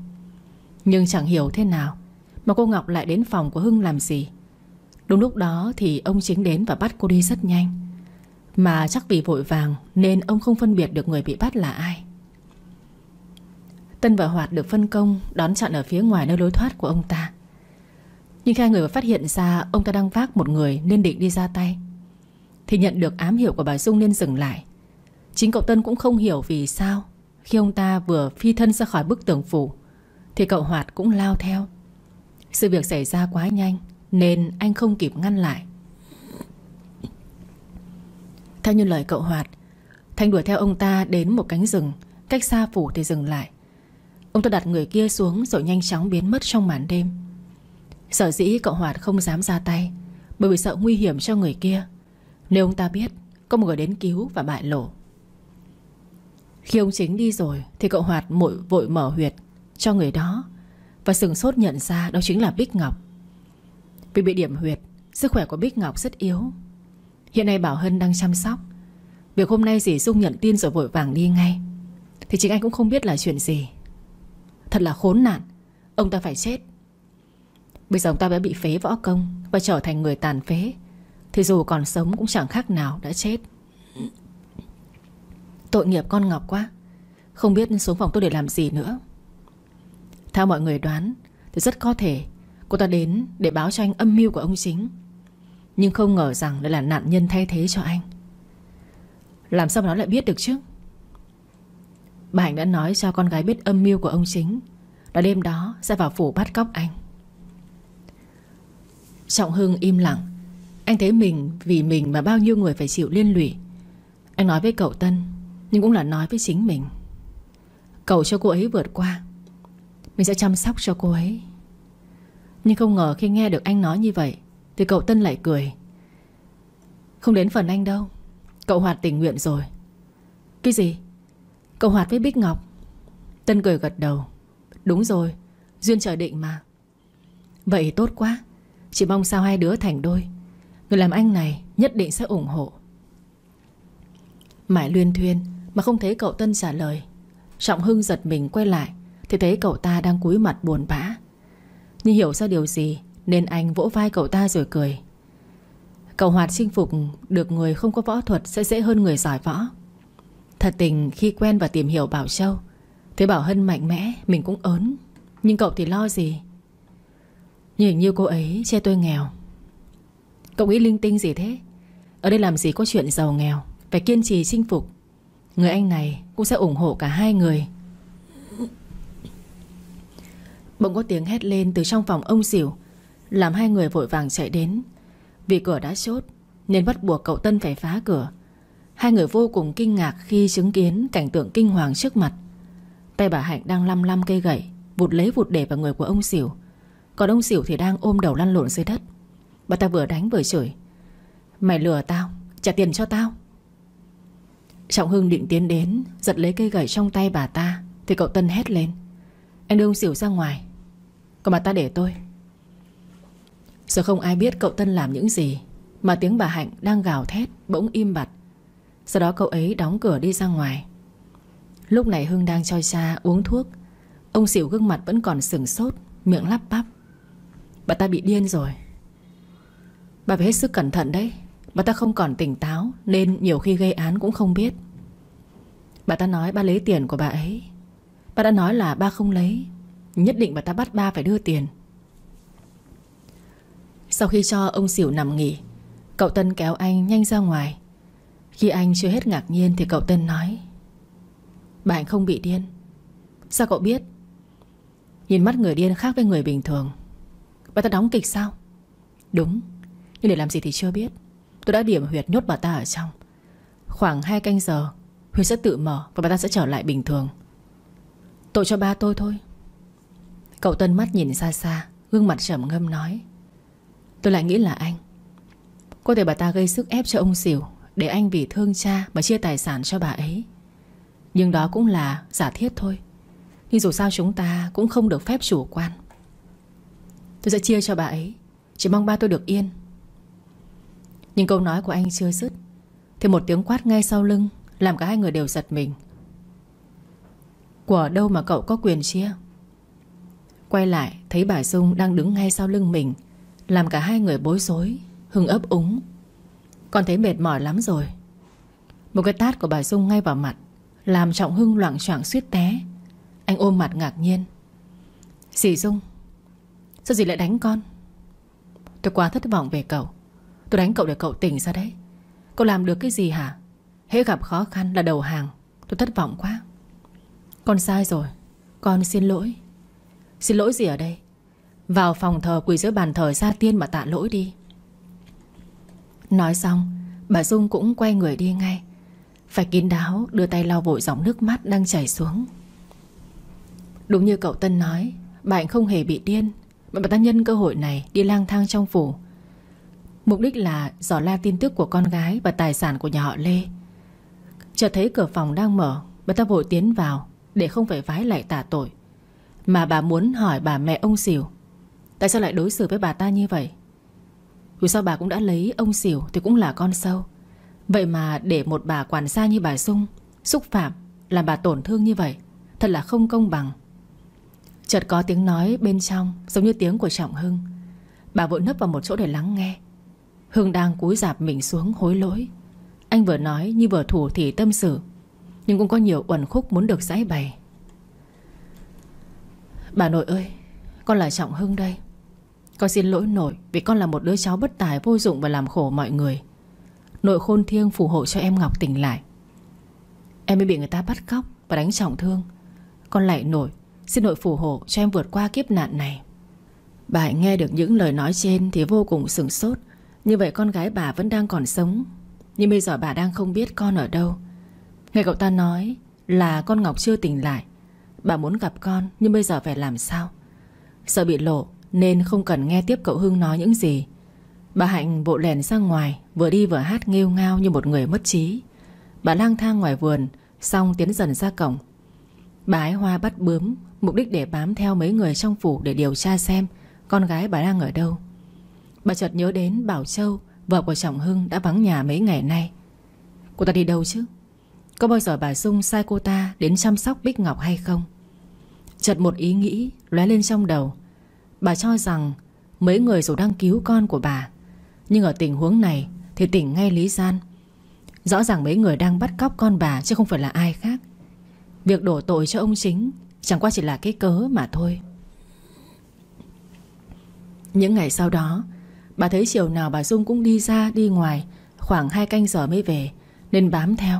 S1: Nhưng chẳng hiểu thế nào Mà cô Ngọc lại đến phòng của Hưng làm gì Đúng lúc đó thì ông chính đến và bắt cô đi rất nhanh Mà chắc vì vội vàng Nên ông không phân biệt được người bị bắt là ai Tân và Hoạt được phân công Đón chặn ở phía ngoài nơi lối thoát của ông ta Nhưng khi người phát hiện ra Ông ta đang vác một người nên định đi ra tay Thì nhận được ám hiệu của bà Dung nên dừng lại Chính cậu Tân cũng không hiểu vì sao Khi ông ta vừa phi thân ra khỏi bức tường phủ Thì cậu Hoạt cũng lao theo Sự việc xảy ra quá nhanh nên anh không kịp ngăn lại Theo như lời cậu Hoạt Thanh đuổi theo ông ta đến một cánh rừng Cách xa phủ thì dừng lại Ông ta đặt người kia xuống rồi nhanh chóng biến mất trong màn đêm Sở dĩ cậu Hoạt không dám ra tay Bởi vì sợ nguy hiểm cho người kia Nếu ông ta biết Có một người đến cứu và bại lộ Khi ông chính đi rồi Thì cậu Hoạt mội vội mở huyệt Cho người đó Và sừng sốt nhận ra đó chính là Bích Ngọc vì bị điểm huyệt Sức khỏe của Bích Ngọc rất yếu Hiện nay Bảo Hân đang chăm sóc Việc hôm nay dì Dung nhận tin rồi vội vàng đi ngay Thì chính anh cũng không biết là chuyện gì Thật là khốn nạn Ông ta phải chết Bây giờ ông ta đã bị phế võ công Và trở thành người tàn phế Thì dù còn sống cũng chẳng khác nào đã chết Tội nghiệp con Ngọc quá Không biết xuống phòng tôi để làm gì nữa Theo mọi người đoán Thì rất có thể Cô ta đến để báo cho anh âm mưu của ông chính Nhưng không ngờ rằng lại là nạn nhân thay thế cho anh Làm sao nó lại biết được chứ Bà Hạnh đã nói cho con gái biết âm mưu của ông chính Là đêm đó sẽ vào phủ bắt cóc anh Trọng Hưng im lặng Anh thấy mình vì mình mà bao nhiêu người phải chịu liên lụy Anh nói với cậu Tân Nhưng cũng là nói với chính mình Cậu cho cô ấy vượt qua Mình sẽ chăm sóc cho cô ấy nhưng không ngờ khi nghe được anh nói như vậy Thì cậu Tân lại cười Không đến phần anh đâu Cậu Hoạt tình nguyện rồi Cái gì? Cậu Hoạt với Bích Ngọc Tân cười gật đầu Đúng rồi, duyên trời định mà Vậy tốt quá Chỉ mong sao hai đứa thành đôi Người làm anh này nhất định sẽ ủng hộ Mãi luyên thuyên Mà không thấy cậu Tân trả lời Trọng Hưng giật mình quay lại Thì thấy cậu ta đang cúi mặt buồn bã như hiểu ra điều gì Nên anh vỗ vai cậu ta rồi cười Cậu Hoạt chinh phục được người không có võ thuật sẽ dễ hơn người giỏi võ. Thật tình khi quen và tìm hiểu Bảo Châu, thấy Bảo Hân mạnh mẽ, mình cũng ớn. Nhưng cậu thì lo gì? Nhìn như cô ấy che tôi nghèo. Cậu nghĩ linh tinh gì thế? Ở đây làm gì có chuyện giàu nghèo, phải kiên trì chinh phục. Người anh này cũng sẽ ủng hộ cả hai người. Bỗng có tiếng hét lên từ trong phòng ông xỉu Làm hai người vội vàng chạy đến Vì cửa đã chốt Nên bắt buộc cậu Tân phải phá cửa Hai người vô cùng kinh ngạc khi chứng kiến Cảnh tượng kinh hoàng trước mặt Tay bà Hạnh đang lăm lăm cây gậy Vụt lấy vụt để vào người của ông xỉu Còn ông xỉu thì đang ôm đầu lăn lộn dưới đất Bà ta vừa đánh vừa chửi Mày lừa tao, trả tiền cho tao Trọng Hưng định tiến đến Giật lấy cây gậy trong tay bà ta Thì cậu Tân hét lên Anh đưa ông xỉu ra ngoài còn bà ta để tôi Giờ không ai biết cậu Tân làm những gì Mà tiếng bà Hạnh đang gào thét Bỗng im bặt Sau đó cậu ấy đóng cửa đi ra ngoài Lúc này Hưng đang cho cha uống thuốc Ông xỉu gương mặt vẫn còn sừng sốt Miệng lắp bắp Bà ta bị điên rồi Bà phải hết sức cẩn thận đấy Bà ta không còn tỉnh táo Nên nhiều khi gây án cũng không biết Bà ta nói ba lấy tiền của bà ấy Bà đã nói là ba không lấy Nhất định bà ta bắt ba phải đưa tiền Sau khi cho ông xỉu nằm nghỉ Cậu Tân kéo anh nhanh ra ngoài Khi anh chưa hết ngạc nhiên Thì cậu Tân nói Bà Hạnh không bị điên Sao cậu biết Nhìn mắt người điên khác với người bình thường Bà ta đóng kịch sao Đúng Nhưng để làm gì thì chưa biết Tôi đã điểm huyệt nhốt bà ta ở trong Khoảng 2 canh giờ Huyệt sẽ tự mở và bà ta sẽ trở lại bình thường Tội cho ba tôi thôi Cậu Tân mắt nhìn xa xa Gương mặt trầm ngâm nói Tôi lại nghĩ là anh Có thể bà ta gây sức ép cho ông xỉu Để anh vì thương cha mà chia tài sản cho bà ấy Nhưng đó cũng là giả thiết thôi Nhưng dù sao chúng ta cũng không được phép chủ quan Tôi sẽ chia cho bà ấy Chỉ mong ba tôi được yên Nhưng câu nói của anh chưa dứt Thì một tiếng quát ngay sau lưng Làm cả hai người đều giật mình Của đâu mà cậu có quyền chia Quay lại thấy bà Dung đang đứng ngay sau lưng mình Làm cả hai người bối rối Hưng ấp úng Con thấy mệt mỏi lắm rồi Một cái tát của bà Dung ngay vào mặt Làm Trọng Hưng loạn choạng suýt té Anh ôm mặt ngạc nhiên Dì Dung Sao dì lại đánh con Tôi quá thất vọng về cậu Tôi đánh cậu để cậu tỉnh ra đấy Cậu làm được cái gì hả Hễ gặp khó khăn là đầu hàng Tôi thất vọng quá Con sai rồi Con xin lỗi Xin lỗi gì ở đây Vào phòng thờ quỳ dưới bàn thờ gia tiên mà tạ lỗi đi Nói xong Bà Dung cũng quay người đi ngay Phải kín đáo đưa tay lau vội dòng nước mắt đang chảy xuống Đúng như cậu Tân nói Bà Hạnh không hề bị điên Mà bà ta nhân cơ hội này đi lang thang trong phủ Mục đích là dò la tin tức của con gái và tài sản của nhà họ Lê Chợt thấy cửa phòng đang mở Bà ta vội tiến vào Để không phải vái lại tả tội mà bà muốn hỏi bà mẹ ông xỉu Tại sao lại đối xử với bà ta như vậy Dù sao bà cũng đã lấy ông xỉu Thì cũng là con sâu Vậy mà để một bà quản gia như bà sung Xúc phạm Làm bà tổn thương như vậy Thật là không công bằng Chợt có tiếng nói bên trong Giống như tiếng của Trọng Hưng Bà vội nấp vào một chỗ để lắng nghe Hưng đang cúi dạp mình xuống hối lỗi Anh vừa nói như vừa thủ thì tâm sự Nhưng cũng có nhiều uẩn khúc muốn được giải bày Bà nội ơi Con là Trọng Hưng đây Con xin lỗi nội Vì con là một đứa cháu bất tài vô dụng và làm khổ mọi người Nội khôn thiêng phù hộ cho em Ngọc tỉnh lại Em mới bị người ta bắt cóc Và đánh trọng thương Con lại nội Xin nội phù hộ cho em vượt qua kiếp nạn này Bà nghe được những lời nói trên Thì vô cùng sửng sốt Như vậy con gái bà vẫn đang còn sống Nhưng bây giờ bà đang không biết con ở đâu Nghe cậu ta nói Là con Ngọc chưa tỉnh lại Bà muốn gặp con nhưng bây giờ phải làm sao Sợ bị lộ Nên không cần nghe tiếp cậu Hưng nói những gì Bà Hạnh bộ lèn ra ngoài Vừa đi vừa hát nghêu ngao như một người mất trí Bà lang thang ngoài vườn Xong tiến dần ra cổng Bà ái hoa bắt bướm Mục đích để bám theo mấy người trong phủ Để điều tra xem con gái bà đang ở đâu Bà chợt nhớ đến Bảo Châu Vợ của Trọng Hưng đã vắng nhà mấy ngày nay Cô ta đi đâu chứ Có bao giờ bà Dung sai cô ta Đến chăm sóc Bích Ngọc hay không Chợt một ý nghĩ lóe lên trong đầu Bà cho rằng Mấy người dù đang cứu con của bà Nhưng ở tình huống này Thì tỉnh ngay Lý Gian Rõ ràng mấy người đang bắt cóc con bà Chứ không phải là ai khác Việc đổ tội cho ông chính Chẳng qua chỉ là cái cớ mà thôi Những ngày sau đó Bà thấy chiều nào bà Dung cũng đi ra đi ngoài Khoảng 2 canh giờ mới về Nên bám theo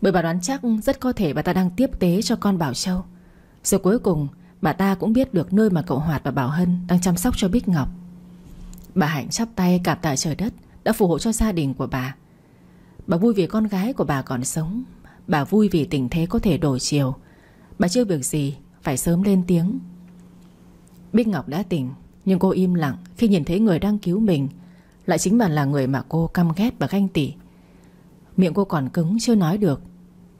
S1: Bởi bà đoán chắc rất có thể bà ta đang tiếp tế cho con Bảo Châu rồi cuối cùng bà ta cũng biết được nơi mà cậu Hoạt và Bảo Hân đang chăm sóc cho Bích Ngọc. Bà Hạnh chắp tay cảm tạ trời đất đã phù hộ cho gia đình của bà. Bà vui vì con gái của bà còn sống, bà vui vì tình thế có thể đổi chiều. Bà chưa việc gì, phải sớm lên tiếng. Bích Ngọc đã tỉnh, nhưng cô im lặng khi nhìn thấy người đang cứu mình lại chính bà là người mà cô căm ghét và ganh tị. Miệng cô còn cứng chưa nói được,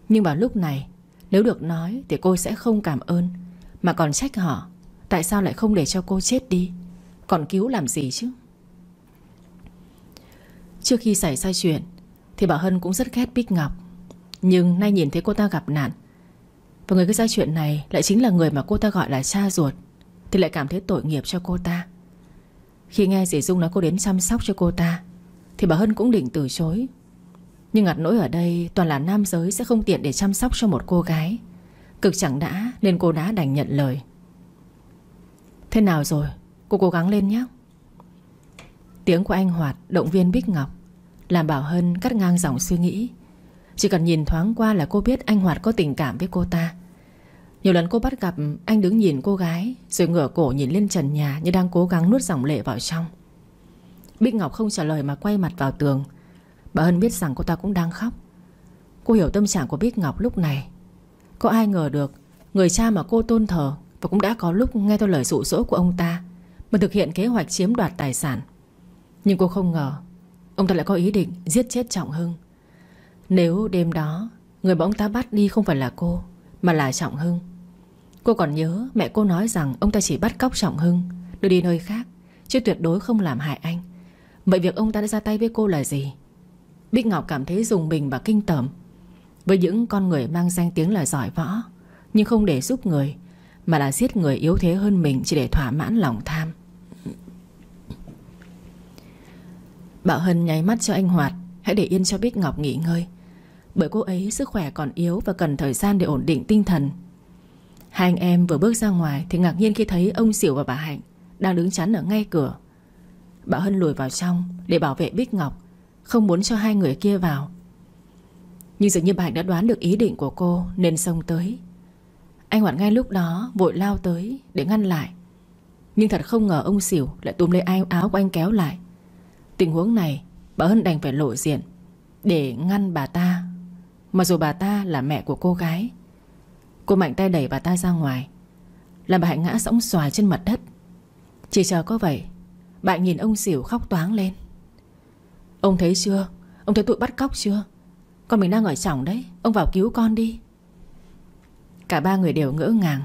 S1: nhưng vào lúc này nếu được nói thì cô sẽ không cảm ơn Mà còn trách họ Tại sao lại không để cho cô chết đi Còn cứu làm gì chứ Trước khi xảy ra chuyện Thì bà Hân cũng rất ghét Bích Ngọc Nhưng nay nhìn thấy cô ta gặp nạn Và người gây ra chuyện này Lại chính là người mà cô ta gọi là cha ruột Thì lại cảm thấy tội nghiệp cho cô ta Khi nghe dì Dung nói cô đến chăm sóc cho cô ta Thì bà Hân cũng định từ chối nhưng ngặt nỗi ở đây toàn là nam giới sẽ không tiện để chăm sóc cho một cô gái Cực chẳng đã nên cô đã đành nhận lời Thế nào rồi? Cô cố gắng lên nhé Tiếng của anh Hoạt động viên Bích Ngọc Làm Bảo Hân cắt ngang dòng suy nghĩ Chỉ cần nhìn thoáng qua là cô biết anh Hoạt có tình cảm với cô ta Nhiều lần cô bắt gặp anh đứng nhìn cô gái Rồi ngửa cổ nhìn lên trần nhà như đang cố gắng nuốt dòng lệ vào trong Bích Ngọc không trả lời mà quay mặt vào tường Bà Hân biết rằng cô ta cũng đang khóc Cô hiểu tâm trạng của Bích Ngọc lúc này Có ai ngờ được Người cha mà cô tôn thờ Và cũng đã có lúc nghe theo lời dụ dỗ của ông ta Mà thực hiện kế hoạch chiếm đoạt tài sản Nhưng cô không ngờ Ông ta lại có ý định giết chết Trọng Hưng Nếu đêm đó Người mà ông ta bắt đi không phải là cô Mà là Trọng Hưng Cô còn nhớ mẹ cô nói rằng Ông ta chỉ bắt cóc Trọng Hưng Đưa đi nơi khác Chứ tuyệt đối không làm hại anh Vậy việc ông ta đã ra tay với cô là gì Bích Ngọc cảm thấy dùng mình và kinh tởm Với những con người mang danh tiếng là giỏi võ Nhưng không để giúp người Mà là giết người yếu thế hơn mình Chỉ để thỏa mãn lòng tham Bảo Hân nháy mắt cho anh Hoạt Hãy để yên cho Bích Ngọc nghỉ ngơi Bởi cô ấy sức khỏe còn yếu Và cần thời gian để ổn định tinh thần Hai anh em vừa bước ra ngoài Thì ngạc nhiên khi thấy ông Sỉu và bà Hạnh Đang đứng chắn ở ngay cửa Bảo Hân lùi vào trong để bảo vệ Bích Ngọc không muốn cho hai người kia vào Nhưng dường như bà Hạnh đã đoán được ý định của cô Nên xông tới Anh hoàng ngay lúc đó vội lao tới Để ngăn lại Nhưng thật không ngờ ông xỉu lại túm lấy ai áo của anh kéo lại Tình huống này Bà Hân đành phải lộ diện Để ngăn bà ta mà dù bà ta là mẹ của cô gái Cô mạnh tay đẩy bà ta ra ngoài Làm bà Hạnh ngã sóng xoài trên mặt đất Chỉ chờ có vậy Bạn nhìn ông xỉu khóc toáng lên Ông thấy chưa Ông thấy tụi bắt cóc chưa Con mình đang ở sỏng đấy Ông vào cứu con đi Cả ba người đều ngỡ ngàng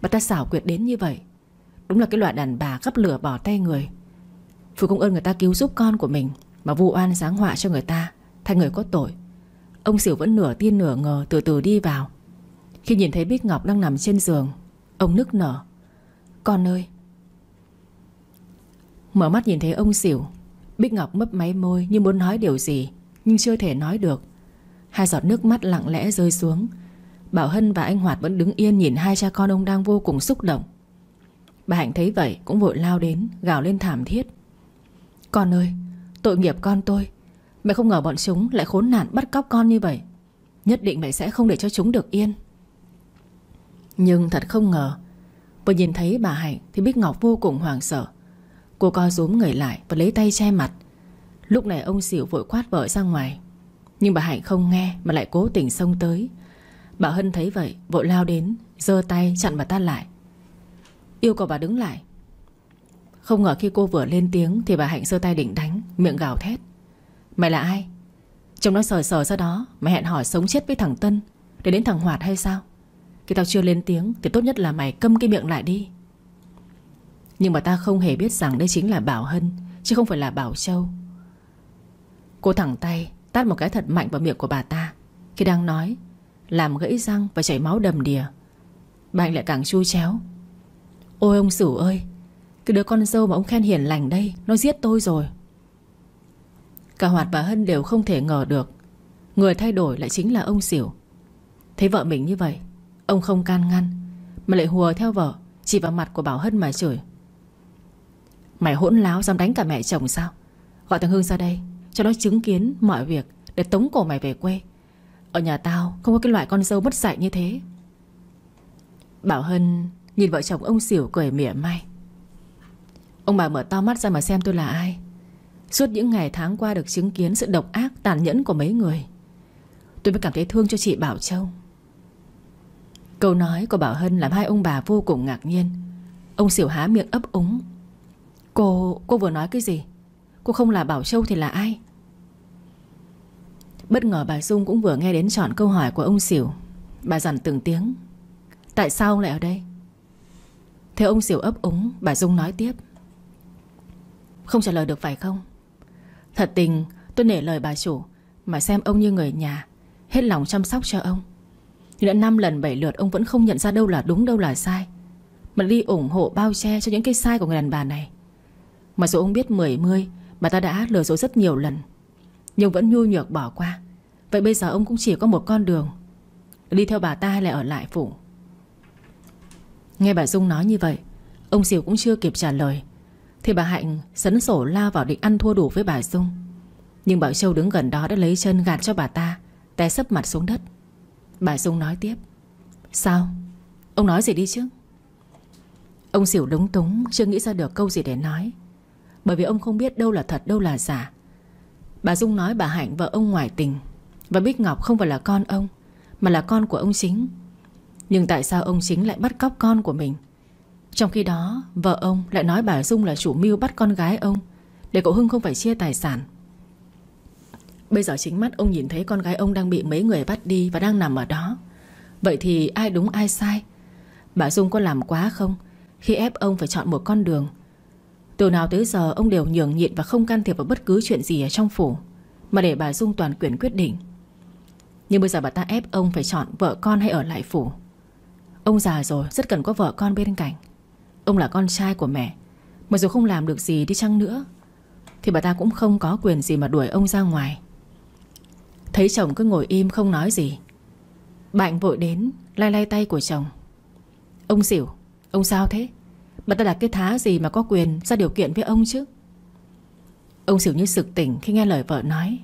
S1: Bà ta xảo quyệt đến như vậy Đúng là cái loại đàn bà gấp lửa bỏ tay người phụ công ơn người ta cứu giúp con của mình Mà vu oan giáng họa cho người ta Thành người có tội Ông Sửu vẫn nửa tin nửa ngờ từ từ đi vào Khi nhìn thấy Bích Ngọc đang nằm trên giường Ông nức nở Con ơi Mở mắt nhìn thấy ông Sửu Bích Ngọc mấp máy môi như muốn nói điều gì Nhưng chưa thể nói được Hai giọt nước mắt lặng lẽ rơi xuống Bảo Hân và anh Hoạt vẫn đứng yên nhìn hai cha con ông đang vô cùng xúc động Bà Hạnh thấy vậy cũng vội lao đến Gào lên thảm thiết Con ơi tội nghiệp con tôi Mẹ không ngờ bọn chúng lại khốn nạn bắt cóc con như vậy Nhất định mẹ sẽ không để cho chúng được yên Nhưng thật không ngờ Vừa nhìn thấy bà Hạnh Thì Bích Ngọc vô cùng hoảng sợ Cô co rúm người lại và lấy tay che mặt Lúc này ông xỉu vội quát vợ ra ngoài Nhưng bà Hạnh không nghe Mà lại cố tình xông tới Bà Hân thấy vậy vội lao đến giơ tay chặn bà ta lại Yêu cầu bà đứng lại Không ngờ khi cô vừa lên tiếng Thì bà Hạnh giơ tay định đánh Miệng gào thét Mày là ai Trông nó sờ sờ ra đó Mày hẹn hỏi sống chết với thằng Tân Để đến thằng Hoạt hay sao Khi tao chưa lên tiếng Thì tốt nhất là mày câm cái miệng lại đi nhưng mà ta không hề biết rằng đây chính là Bảo Hân Chứ không phải là Bảo Châu Cô thẳng tay Tát một cái thật mạnh vào miệng của bà ta Khi đang nói Làm gãy răng và chảy máu đầm đìa Bà anh lại càng chu chéo Ôi ông Sửu ơi Cái đứa con dâu mà ông khen hiền lành đây Nó giết tôi rồi Cả Hoạt và Hân đều không thể ngờ được Người thay đổi lại chính là ông Sửu Thấy vợ mình như vậy Ông không can ngăn Mà lại hùa theo vợ Chỉ vào mặt của Bảo Hân mà chửi Mày hỗn láo dám đánh cả mẹ chồng sao Gọi thằng Hưng ra đây Cho nó chứng kiến mọi việc Để tống cổ mày về quê Ở nhà tao không có cái loại con dâu mất dạy như thế Bảo Hân Nhìn vợ chồng ông xỉu cười mỉa mai Ông bà mở to mắt ra mà xem tôi là ai Suốt những ngày tháng qua được chứng kiến Sự độc ác tàn nhẫn của mấy người Tôi mới cảm thấy thương cho chị Bảo Châu Câu nói của Bảo Hân Làm hai ông bà vô cùng ngạc nhiên Ông xỉu há miệng ấp úng Cô... cô vừa nói cái gì Cô không là Bảo Châu thì là ai Bất ngờ bà Dung cũng vừa nghe đến trọn câu hỏi của ông Xỉu Bà dằn từng tiếng Tại sao ông lại ở đây theo ông Xỉu ấp úng Bà Dung nói tiếp Không trả lời được phải không Thật tình tôi nể lời bà chủ Mà xem ông như người nhà Hết lòng chăm sóc cho ông Nhưng đã 5 lần 7 lượt ông vẫn không nhận ra đâu là đúng đâu là sai Mà đi ủng hộ bao che cho những cái sai của người đàn bà này mà dù ông biết mười mươi Bà ta đã lừa dối rất nhiều lần Nhưng vẫn nhu nhược bỏ qua Vậy bây giờ ông cũng chỉ có một con đường Đi theo bà ta hay là ở lại phủ Nghe bà Dung nói như vậy Ông Diều cũng chưa kịp trả lời Thì bà Hạnh sấn sổ lao vào định ăn thua đủ với bà Dung Nhưng Bảo Châu đứng gần đó đã lấy chân gạt cho bà ta Té sấp mặt xuống đất Bà Dung nói tiếp Sao? Ông nói gì đi chứ? Ông Diều lúng túng chưa nghĩ ra được câu gì để nói bởi vì ông không biết đâu là thật đâu là giả Bà Dung nói bà Hạnh vợ ông ngoại tình Và Bích Ngọc không phải là con ông Mà là con của ông chính Nhưng tại sao ông chính lại bắt cóc con của mình Trong khi đó Vợ ông lại nói bà Dung là chủ mưu bắt con gái ông Để cậu Hưng không phải chia tài sản Bây giờ chính mắt ông nhìn thấy con gái ông đang bị mấy người bắt đi Và đang nằm ở đó Vậy thì ai đúng ai sai Bà Dung có làm quá không Khi ép ông phải chọn một con đường từ nào tới giờ ông đều nhường nhịn và không can thiệp vào bất cứ chuyện gì ở trong phủ Mà để bà Dung toàn quyền quyết định Nhưng bây giờ bà ta ép ông phải chọn vợ con hay ở lại phủ Ông già rồi rất cần có vợ con bên cạnh Ông là con trai của mẹ Mà dù không làm được gì đi chăng nữa Thì bà ta cũng không có quyền gì mà đuổi ông ra ngoài Thấy chồng cứ ngồi im không nói gì Bạn vội đến Lai lai tay của chồng Ông xỉu Ông sao thế Bà ta là cái thá gì mà có quyền ra điều kiện với ông chứ Ông xỉu như sực tỉnh khi nghe lời vợ nói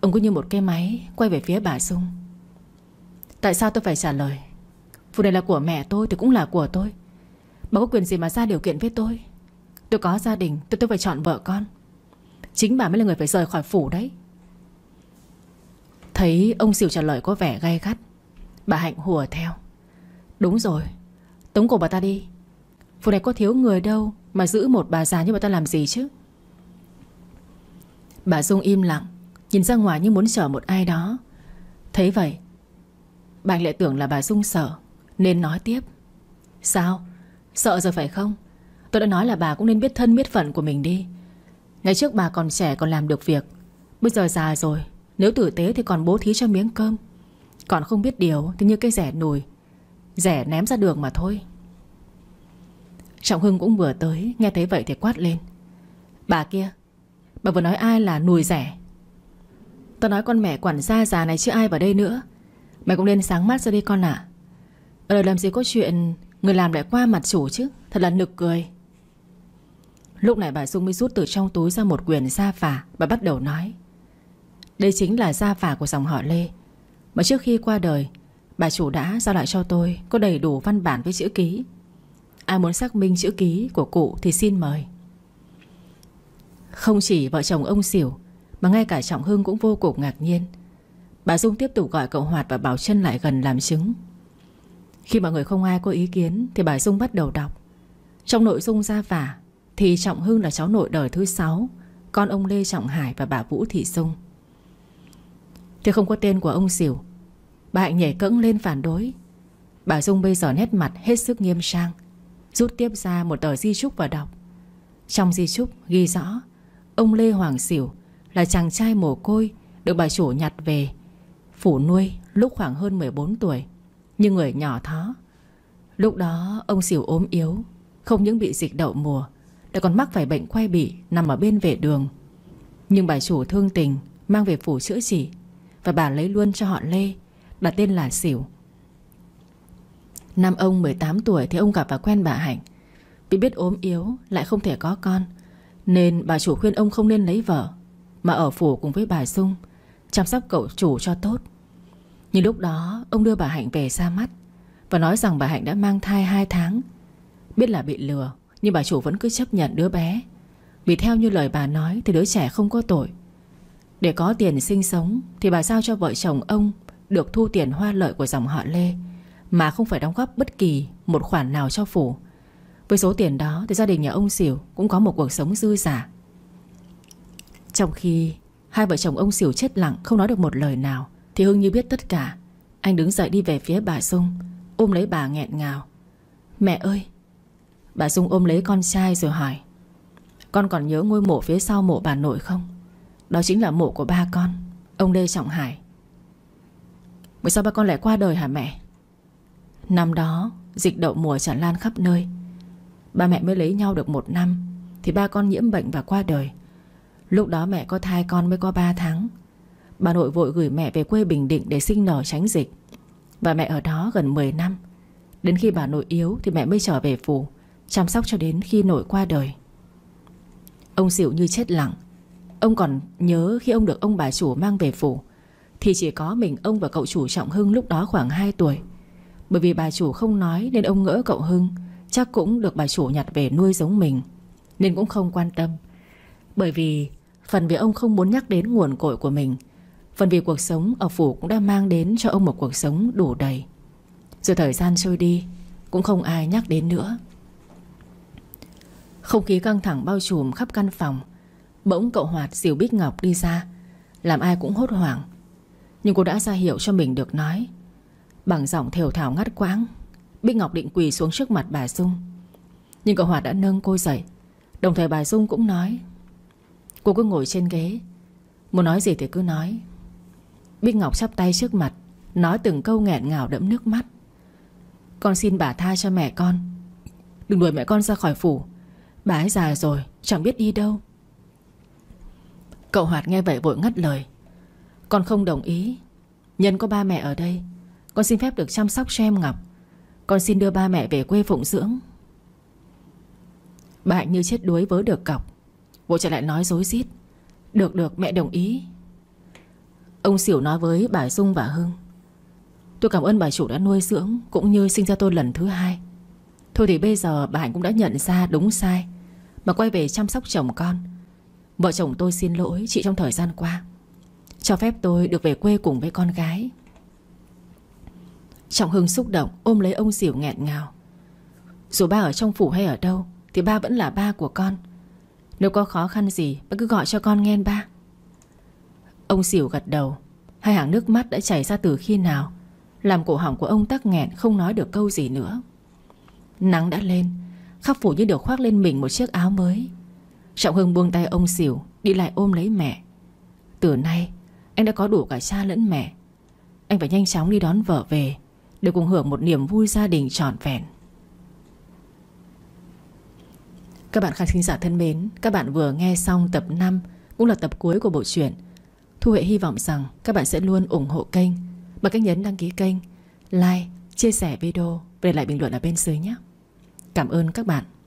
S1: Ông cứ như một cái máy Quay về phía bà Dung Tại sao tôi phải trả lời Vụ này là của mẹ tôi thì cũng là của tôi Bà có quyền gì mà ra điều kiện với tôi Tôi có gia đình Tôi tôi phải chọn vợ con Chính bà mới là người phải rời khỏi phủ đấy Thấy ông xỉu trả lời có vẻ gay gắt Bà Hạnh hùa theo Đúng rồi Tống cổ bà ta đi Phủ này có thiếu người đâu Mà giữ một bà già như bà ta làm gì chứ Bà Dung im lặng Nhìn ra ngoài như muốn chở một ai đó Thấy vậy Bạch lại tưởng là bà Dung sợ Nên nói tiếp Sao? Sợ giờ phải không? Tôi đã nói là bà cũng nên biết thân biết phận của mình đi Ngày trước bà còn trẻ còn làm được việc Bây giờ già rồi Nếu tử tế thì còn bố thí cho miếng cơm Còn không biết điều thì như cây rẻ nùi Rẻ ném ra đường mà thôi Trọng Hưng cũng vừa tới Nghe thấy vậy thì quát lên Bà kia Bà vừa nói ai là nùi rẻ Tôi nói con mẹ quản gia già này chứ ai vào đây nữa Mày cũng nên sáng mắt ra đi con ạ Ở đời làm gì có chuyện Người làm lại qua mặt chủ chứ Thật là nực cười Lúc này bà Dung mới rút từ trong túi ra một quyển gia phả Bà bắt đầu nói Đây chính là gia phả của dòng họ Lê Mà trước khi qua đời Bà chủ đã giao lại cho tôi Có đầy đủ văn bản với chữ ký Ai muốn xác minh chữ ký của cụ thì xin mời Không chỉ vợ chồng ông xỉu Mà ngay cả Trọng Hưng cũng vô cùng ngạc nhiên Bà Dung tiếp tục gọi cậu Hoạt và Bảo Trân lại gần làm chứng Khi mọi người không ai có ý kiến Thì bà Dung bắt đầu đọc Trong nội dung ra phả Thì Trọng Hưng là cháu nội đời thứ 6 Con ông Lê Trọng Hải và bà Vũ Thị Dung Thì không có tên của ông xỉu Bà Hạnh nhảy cẫng lên phản đối Bà Dung bây giờ nét mặt hết sức nghiêm trang Rút tiếp ra một tờ di chúc và đọc Trong di chúc ghi rõ Ông Lê Hoàng Sỉu Là chàng trai mồ côi Được bà chủ nhặt về Phủ nuôi lúc khoảng hơn 14 tuổi nhưng người nhỏ thó Lúc đó ông Sỉu ốm yếu Không những bị dịch đậu mùa Lại còn mắc phải bệnh quay bị Nằm ở bên vệ đường Nhưng bà chủ thương tình Mang về phủ chữa trị Và bà lấy luôn cho họ Lê Đặt tên là Sỉu Năm ông 18 tuổi thì ông gặp và quen bà Hạnh Vì biết ốm yếu lại không thể có con Nên bà chủ khuyên ông không nên lấy vợ Mà ở phủ cùng với bà Dung Chăm sóc cậu chủ cho tốt Nhưng lúc đó ông đưa bà Hạnh về ra mắt Và nói rằng bà Hạnh đã mang thai 2 tháng Biết là bị lừa Nhưng bà chủ vẫn cứ chấp nhận đứa bé Vì theo như lời bà nói Thì đứa trẻ không có tội Để có tiền sinh sống Thì bà giao cho vợ chồng ông Được thu tiền hoa lợi của dòng họ Lê Lê mà không phải đóng góp bất kỳ một khoản nào cho Phủ Với số tiền đó thì gia đình nhà ông Xỉu Cũng có một cuộc sống dư giả Trong khi Hai vợ chồng ông Xỉu chết lặng Không nói được một lời nào Thì Hưng như biết tất cả Anh đứng dậy đi về phía bà Dung Ôm lấy bà nghẹn ngào Mẹ ơi Bà Dung ôm lấy con trai rồi hỏi Con còn nhớ ngôi mộ phía sau mộ bà nội không Đó chính là mộ của ba con Ông Lê Trọng Hải Vậy sao ba con lại qua đời hả mẹ Năm đó dịch đậu mùa tràn lan khắp nơi Ba mẹ mới lấy nhau được một năm Thì ba con nhiễm bệnh và qua đời Lúc đó mẹ có thai con mới có 3 tháng Bà nội vội gửi mẹ về quê Bình Định Để sinh nở tránh dịch Và mẹ ở đó gần 10 năm Đến khi bà nội yếu thì mẹ mới trở về phủ Chăm sóc cho đến khi nội qua đời Ông xỉu như chết lặng Ông còn nhớ khi ông được ông bà chủ mang về phủ Thì chỉ có mình ông và cậu chủ Trọng Hưng lúc đó khoảng 2 tuổi bởi vì bà chủ không nói nên ông ngỡ cậu Hưng Chắc cũng được bà chủ nhặt về nuôi giống mình Nên cũng không quan tâm Bởi vì phần vì ông không muốn nhắc đến nguồn cội của mình Phần vì cuộc sống ở phủ cũng đã mang đến cho ông một cuộc sống đủ đầy Rồi thời gian trôi đi Cũng không ai nhắc đến nữa Không khí căng thẳng bao trùm khắp căn phòng Bỗng cậu Hoạt dìu Bích Ngọc đi ra Làm ai cũng hốt hoảng Nhưng cô đã ra hiệu cho mình được nói Bằng giọng thều thảo ngắt quãng Bích Ngọc định quỳ xuống trước mặt bà Dung Nhưng cậu Hoạt đã nâng cô dậy Đồng thời bà Dung cũng nói Cô cứ ngồi trên ghế Muốn nói gì thì cứ nói Bích Ngọc chắp tay trước mặt Nói từng câu nghẹn ngào đẫm nước mắt Con xin bà tha cho mẹ con Đừng đuổi mẹ con ra khỏi phủ Bà ấy già rồi Chẳng biết đi đâu Cậu Hoạt nghe vậy vội ngắt lời Con không đồng ý Nhân có ba mẹ ở đây con xin phép được chăm sóc cho em Ngọc Con xin đưa ba mẹ về quê phụng dưỡng Bà Hạnh như chết đuối vớ được cọc Vội trở lại nói dối rít Được được mẹ đồng ý Ông Xỉu nói với bà Dung và Hưng Tôi cảm ơn bà chủ đã nuôi dưỡng Cũng như sinh ra tôi lần thứ hai Thôi thì bây giờ bà Hạnh cũng đã nhận ra đúng sai Mà quay về chăm sóc chồng con Vợ chồng tôi xin lỗi chị trong thời gian qua Cho phép tôi được về quê cùng với con gái Trọng Hưng xúc động ôm lấy ông Diệu nghẹn ngào Dù ba ở trong phủ hay ở đâu Thì ba vẫn là ba của con Nếu có khó khăn gì Ba cứ gọi cho con nghe ba Ông Diệu gật đầu Hai hàng nước mắt đã chảy ra từ khi nào Làm cổ họng của ông tắc nghẹn Không nói được câu gì nữa Nắng đã lên Khắc phủ như được khoác lên mình một chiếc áo mới Trọng Hưng buông tay ông xỉu Đi lại ôm lấy mẹ Từ nay anh đã có đủ cả cha lẫn mẹ Anh phải nhanh chóng đi đón vợ về đều cùng hưởng một niềm vui gia đình trọn vẹn Các bạn khán thính giả thân mến Các bạn vừa nghe xong tập 5 Cũng là tập cuối của bộ truyện Thu Huệ hy vọng rằng các bạn sẽ luôn ủng hộ kênh Bằng cách nhấn đăng ký kênh Like, chia sẻ video Và để lại bình luận ở bên dưới nhé Cảm ơn các bạn